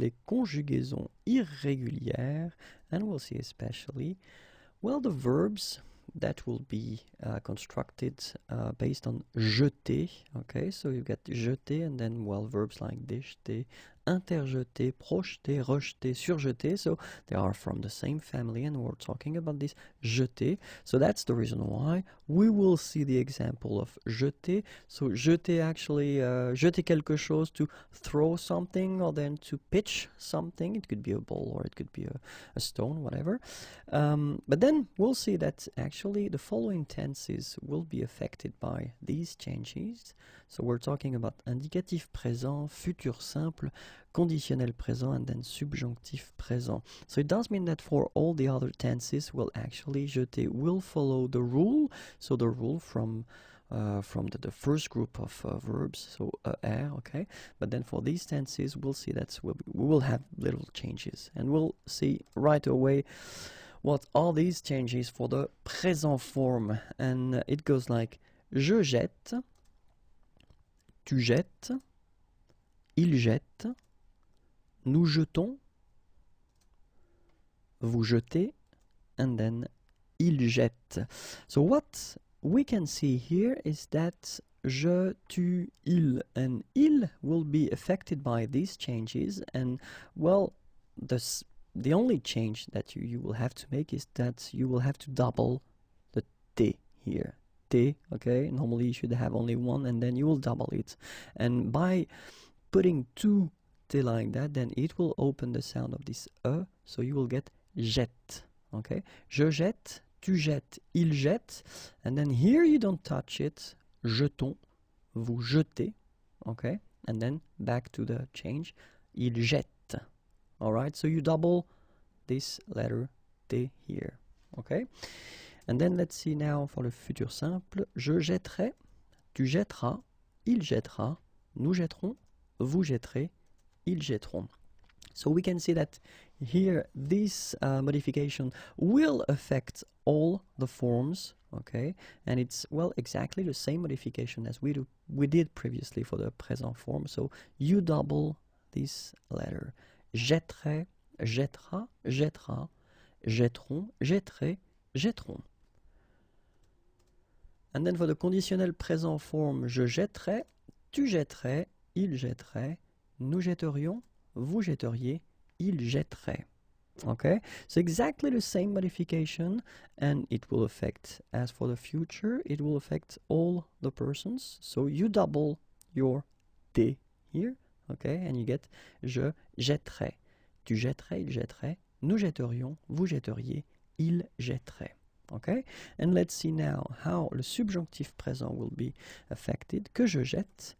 les conjugaisons irrégulières, and we'll see especially, well, the verbs that will be uh, constructed uh, based on jeter. Okay, so you get jeter and then well verbs like déjeter interjeté, projeté, rejeté, surjeté. So they are from the same family and we're talking about this jeté. So that's the reason why we will see the example of jeté. So jeté actually, uh, quelque chose to throw something or then to pitch something. It could be a ball or it could be a, a stone, whatever. Um, but then we'll see that actually the following tenses will be affected by these changes. So we're talking about indicative présent, futur simple, conditionnel présent and then subjunctive présent. So it does mean that for all the other tenses, will actually, jeter will follow the rule. So the rule from uh, from the, the, first group of uh, verbs, so uh, er, okay? But then for these tenses, we'll see that we'll we will have little changes. And we'll see right away what are these changes for the present form. And uh, it goes like je jette, tu jettes, il jette, Nous jetons. Vous jetez. And then il jette. So what we can see here is that je, tu, il and il will be affected by these changes and well the, the only change that you, you will have to make is that you will have to double the t here t okay normally you should have only one and then you will double it and by putting two like that, then it will open the sound of this E, so you will get jette. Okay? Je jette, tu jettes, il jette. And then here you don't touch it, jetons, vous jetez. Okay? And then back to the change, il jette. right, so you double this letter T here. Okay? And then let's see now for the futur simple, je jetterai, tu jetteras, il jettera, nous jetterons, vous jetterez, ils jetteront. So we can see that here this uh, modification will affect all the forms okay and it's well exactly the same modification as we do we did previously for the present form so you double this letter jetterai jettera jettera jetteront jetterai jetteront and then for the conditional present form je jetterai tu jetterais il jetterait Nous jetterions, vous jetteriez, il jetterait. Okay, so exactly the same modification and it will affect, as for the future, it will affect all the persons. So you double your T here, okay, and you get je jetterai. Tu jetterais, il jetterait, nous jetterions, vous jetteriez, il jetterait. Okay, and let's see now how le subjonctif présent will be affected. Que je jette,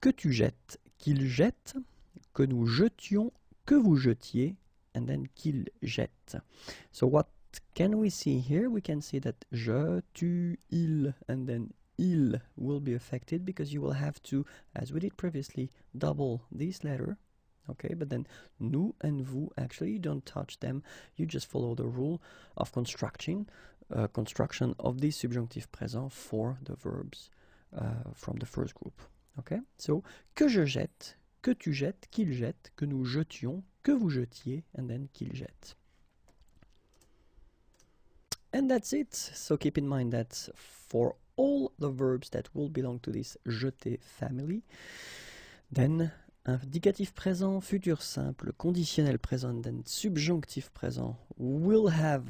que tu jettes qu'il jette, que nous jetions, que vous jetiez, and then qu'il jette. So what can we see here? We can see that je, tu, il, and then il will be affected because you will have to, as we did previously, double this letter. Okay, but then nous and vous, actually, you don't touch them. You just follow the rule of construction, uh, construction of the subjunctive present for the verbs uh, from the first group. Okay? So, que je jette, que tu jettes, qu'il jette, que nous jetions, que vous jetiez, and then qu'il jette. And that's it. So keep in mind that for all the verbs that will belong to this jeter family, then indicatif présent, futur simple, conditionnel présent, then subjonctif présent will have,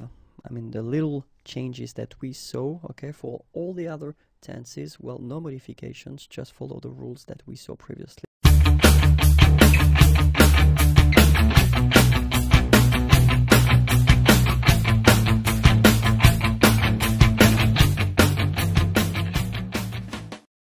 I mean, the little changes that we saw, okay, for all the other tenses, well, no modifications, just follow the rules that we saw previously.